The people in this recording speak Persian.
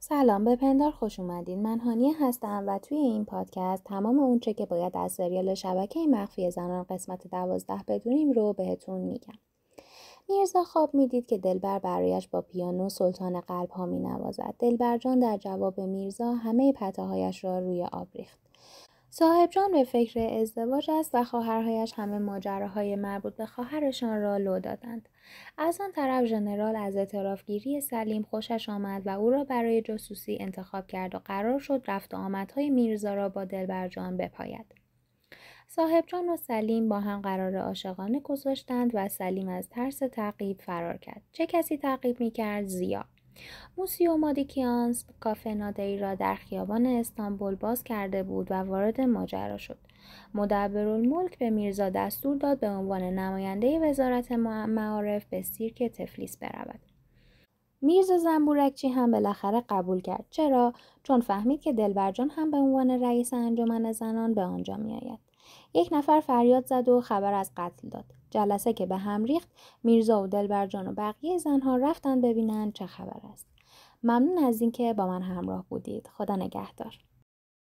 سلام به پندار خوش اومدین من هانیه هستم و توی این پادکست تمام اونچه که باید از سریال شبکه مخفی زنان قسمت دوازده بدونیم رو بهتون میگم میرزا خواب میدید که دلبر برایش با پیانو سلطان قلب ها می نوازد. دلبر جان در جواب میرزا همه پتاهایش را روی آب ریخت. صاحب جان به فکر ازدواج است و خواهرهایش همه ماجراهای مربوط به خواهرشان را لو دادند. از آن طرف ژنرال از اعترافگیری سلیم خوشش آمد و او را برای جاسوسی انتخاب کرد و قرار شد رفت و آمدهای میرزا را با دلبرجان بپاید. صاحب جان و سلیم با هم قرار عاشقانه گذاشتند و سلیم از ترس تعقیب فرار کرد. چه کسی تعقیب می کرد؟ زیا. موسیو مادیکیانس کافه نادری را در خیابان استانبول باز کرده بود و وارد ماجرا شد مدبرالملک به میرزا دستور داد به عنوان نماینده وزارت معارف به سیرک تفلیس برود میرزا زنبورکچی هم بالاخره قبول کرد چرا چون فهمید که دلبرجان هم به عنوان رئیس انجمن زنان به آنجا میآید یک نفر فریاد زد و خبر از قتل داد جلسه که به هم ریخت میرزا و دلبرجان و بقیه زنها رفتن ببینند چه خبر است ممنون از اینکه با من همراه بودید خدا نگهدار